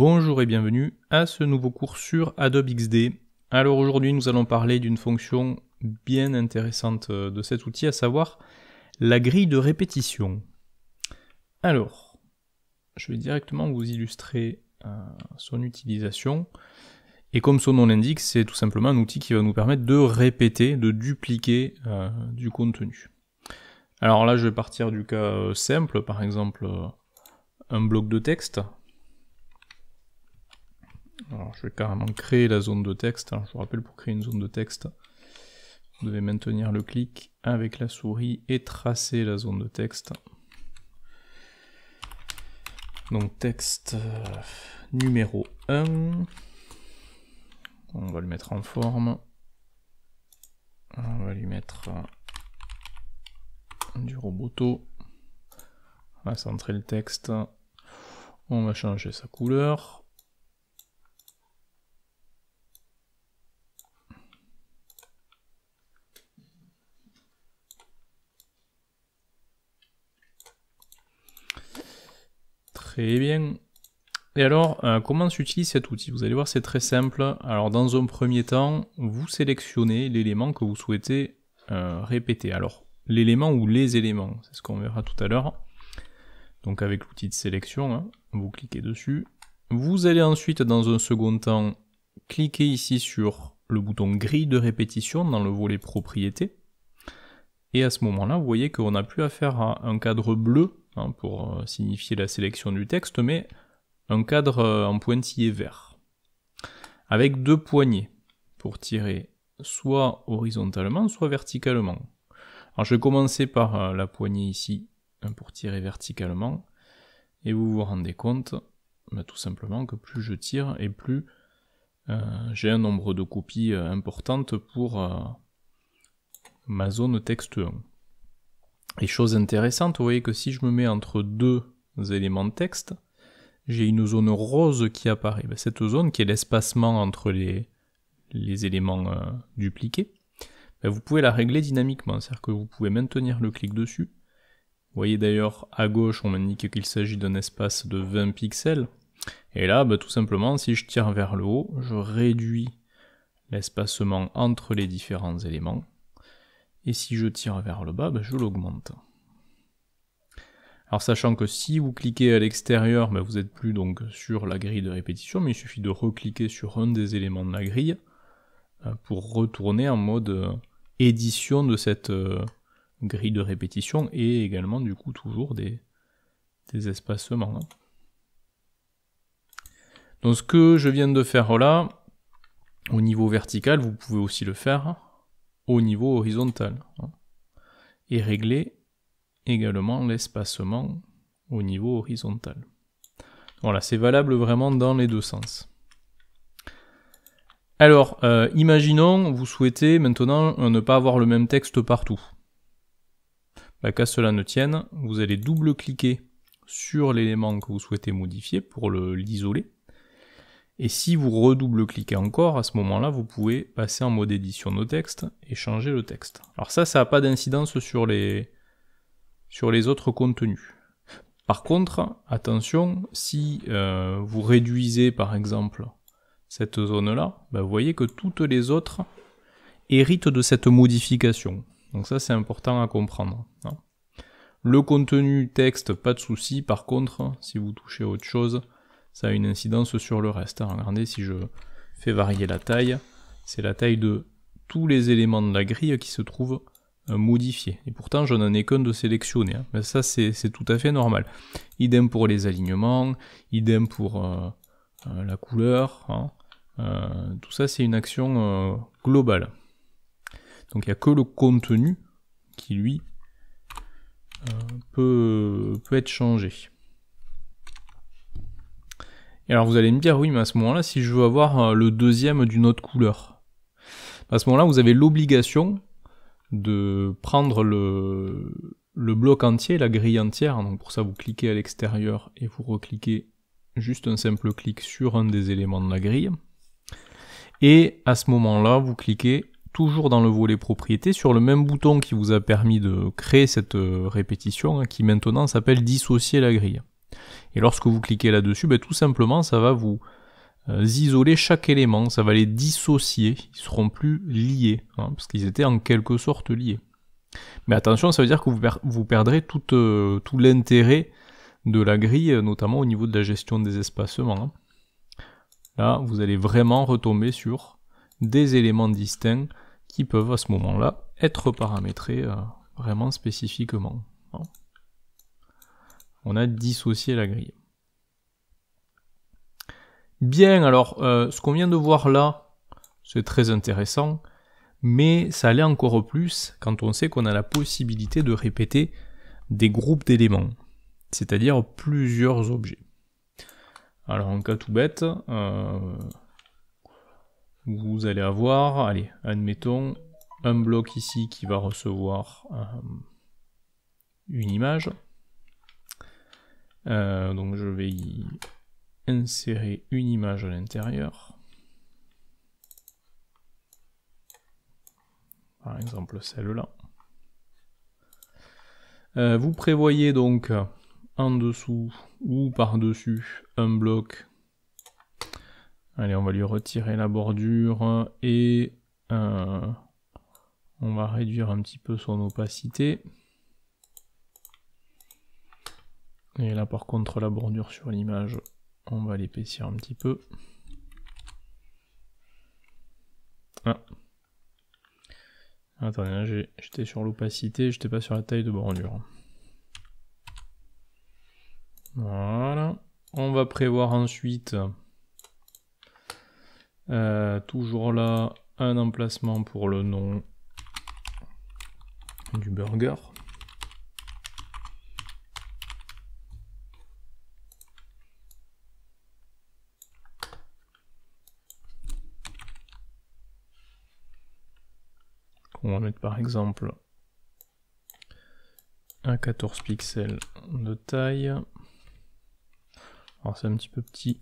Bonjour et bienvenue à ce nouveau cours sur Adobe XD. Alors aujourd'hui nous allons parler d'une fonction bien intéressante euh, de cet outil, à savoir la grille de répétition. Alors, je vais directement vous illustrer euh, son utilisation. Et comme son nom l'indique, c'est tout simplement un outil qui va nous permettre de répéter, de dupliquer euh, du contenu. Alors là, je vais partir du cas simple, par exemple un bloc de texte alors, je vais carrément créer la zone de texte. Hein. je vous rappelle, pour créer une zone de texte, vous devez maintenir le clic avec la souris et tracer la zone de texte. Donc, texte euh, numéro 1. On va le mettre en forme. On va lui mettre euh, du roboto. On va centrer le texte. On va changer sa couleur. Et eh bien. Et alors, euh, comment s'utilise cet outil Vous allez voir, c'est très simple. Alors, dans un premier temps, vous sélectionnez l'élément que vous souhaitez euh, répéter. Alors, l'élément ou les éléments, c'est ce qu'on verra tout à l'heure. Donc, avec l'outil de sélection, hein, vous cliquez dessus. Vous allez ensuite, dans un second temps, cliquer ici sur le bouton grille de répétition dans le volet propriétés. Et à ce moment-là, vous voyez qu'on n'a plus affaire à un cadre bleu Hein, pour euh, signifier la sélection du texte, mais un cadre euh, en pointillé vert, avec deux poignées pour tirer soit horizontalement, soit verticalement. Alors je vais commencer par euh, la poignée ici hein, pour tirer verticalement, et vous vous rendez compte bah, tout simplement que plus je tire et plus j'ai un nombre de copies importantes pour ma zone texte 1. Et chose intéressante, vous voyez que si je me mets entre deux éléments de texte, j'ai une zone rose qui apparaît. Ben, cette zone qui est l'espacement entre les, les éléments euh, dupliqués, ben, vous pouvez la régler dynamiquement, c'est-à-dire que vous pouvez maintenir le clic dessus. Vous voyez d'ailleurs à gauche, on m'indique qu'il s'agit d'un espace de 20 pixels. Et là, ben, tout simplement, si je tire vers le haut, je réduis l'espacement entre les différents éléments. Et si je tire vers le bas, bah, je l'augmente. Alors sachant que si vous cliquez à l'extérieur, bah, vous n'êtes plus donc sur la grille de répétition, mais il suffit de recliquer sur un des éléments de la grille euh, pour retourner en mode euh, édition de cette euh, grille de répétition et également du coup toujours des, des espacements. Hein. Donc ce que je viens de faire là, au niveau vertical, vous pouvez aussi le faire niveau horizontal. Hein, et régler également l'espacement au niveau horizontal. Voilà, c'est valable vraiment dans les deux sens. Alors, euh, imaginons, vous souhaitez maintenant ne pas avoir le même texte partout. Bah, qu'à cela ne tienne, vous allez double-cliquer sur l'élément que vous souhaitez modifier pour l'isoler. Et si vous redouble-cliquez encore, à ce moment-là, vous pouvez passer en mode édition nos textes et changer le texte. Alors ça, ça n'a pas d'incidence sur les, sur les autres contenus. Par contre, attention, si euh, vous réduisez par exemple cette zone-là, bah, vous voyez que toutes les autres héritent de cette modification. Donc ça, c'est important à comprendre. Hein. Le contenu texte, pas de souci. Par contre, si vous touchez autre chose, ça a une incidence sur le reste. Hein. Regardez, si je fais varier la taille, c'est la taille de tous les éléments de la grille qui se trouvent euh, modifiés. Et pourtant, je n'en ai qu'un de sélectionné. Hein. Mais ça, c'est tout à fait normal. Idem pour les alignements, idem pour euh, euh, la couleur. Hein. tout ça, c'est une action globale. Donc, il n'y a que le contenu qui, lui, peut être changé. Et alors vous allez me dire, oui, mais à ce moment-là, si je veux avoir euh, le deuxième d'une autre couleur, à ce moment-là, vous avez l'obligation de prendre le, le bloc entier, la grille entière. Donc pour ça, vous cliquez à l'extérieur et vous recliquez juste un simple clic sur un des éléments de la grille. Et à ce moment-là, vous cliquez toujours dans le volet propriétés sur le même bouton qui vous a permis de créer cette euh, répétition, hein, qui maintenant s'appelle dissocier la grille. Et lorsque vous cliquez là-dessus, ben, tout simplement, ça va vous euh, isoler chaque élément, ça va les dissocier, ils seront plus liés, hein, parce qu'ils étaient en quelque sorte liés. Mais attention, ça veut dire que vous, perdrez euh, tout, l'intérêt de la grille, notamment au niveau de la gestion des espacements. Hein. Là, vous allez vraiment retomber sur des éléments distincts qui peuvent à ce moment-là être paramétrés euh, vraiment spécifiquement. On a dissocié la grille. Bien, alors euh, ce qu'on vient de voir là, c'est très intéressant, mais ça l'est encore plus quand on sait qu'on a la possibilité de répéter des groupes d'éléments, c'est-à-dire plusieurs objets. Alors en cas tout bête, euh, vous allez avoir, allez, admettons, un bloc ici qui va recevoir euh, une image. Euh, donc je vais y insérer une image à l'intérieur. Par exemple celle-là. Euh, vous prévoyez donc en dessous ou par-dessus un bloc. Allez, on va lui retirer la bordure et euh, on va réduire un petit peu son opacité. Et là par contre la bordure sur l'image, on va l'épaissir un petit peu. Ah. Attendez, j'étais sur l'opacité, j'étais pas sur la taille de bordure. Voilà. On va prévoir ensuite, euh, toujours là, un emplacement pour le nom du burger. on va mettre par exemple un 14 pixels de taille. Alors c'est un petit peu petit.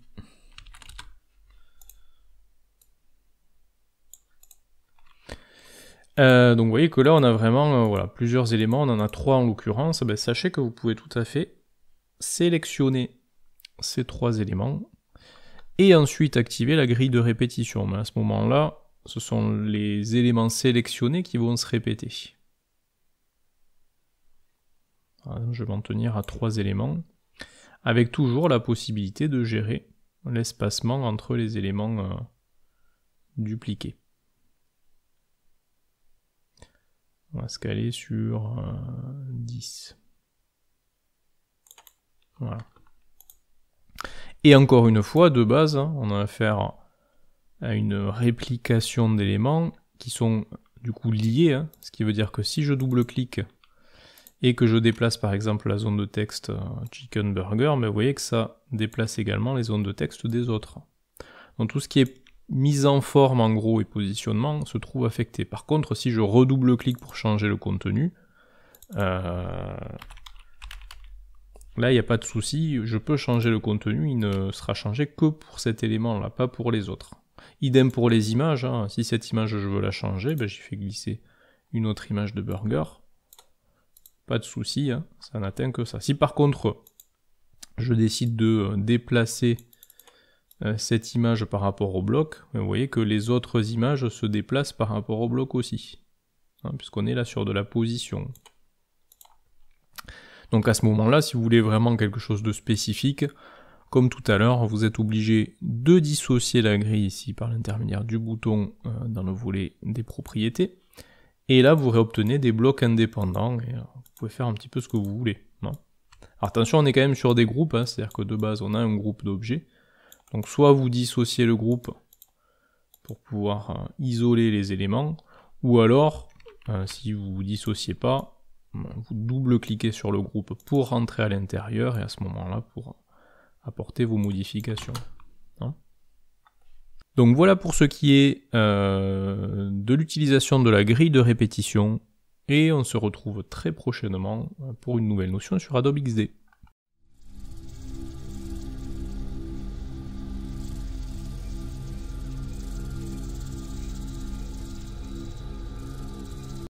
Euh, donc vous voyez que là on a vraiment euh, voilà, plusieurs éléments, on en a trois en l'occurrence. Ben, sachez que vous pouvez tout à fait sélectionner ces trois éléments et ensuite activer la grille de répétition. Mais à ce moment-là, ce sont les éléments sélectionnés qui vont se répéter. Ah, je vais m'en tenir à trois éléments, avec toujours la possibilité de gérer l'espacement entre les éléments euh, dupliqués. On va se caler sur 10. Euh, voilà. Et encore une fois, de base, hein, on va faire à une réplication d'éléments qui sont du coup liés, hein. ce qui veut dire que si je double-clique et que je déplace par exemple la zone de texte euh, chicken burger, mais vous voyez que ça déplace également les zones de texte des autres. Donc tout ce qui est mise en forme en gros et positionnement se trouve affecté. Par contre, si je redouble clique pour changer le contenu, euh, là il n'y a pas de souci, je peux changer le contenu, il ne sera changé que pour cet élément là, pas pour les autres. Idem pour les images, hein. si cette image je veux la changer, ben, j'y fais glisser une autre image de burger. Pas de souci, hein. ça n'atteint que ça. Si par contre je décide de euh, déplacer euh, cette image par rapport au bloc, ben, vous voyez que les autres images se déplacent par rapport au bloc aussi, hein, puisqu'on est là sur de la position. Donc à ce moment-là, si vous voulez vraiment quelque chose de spécifique, comme tout à l'heure, vous êtes obligé de dissocier la grille ici par l'intermédiaire du bouton euh, dans le volet des propriétés. Et là, vous réobtenez des blocs indépendants. Et vous pouvez faire un petit peu ce que vous voulez. Non hein. Alors attention, on est quand même sur des groupes. Hein. C'est-à-dire que de base, on a un groupe d'objets. Donc soit vous dissociez le groupe pour pouvoir euh, isoler les éléments. Ou alors, euh, si vous ne vous dissociez pas, ben, vous double-cliquez sur le groupe pour rentrer à l'intérieur. Et à ce moment-là, pour apporter vos modifications. Hein. Donc voilà pour ce qui est euh, de l'utilisation de la grille de répétition et on se retrouve très prochainement pour une nouvelle notion sur Adobe XD.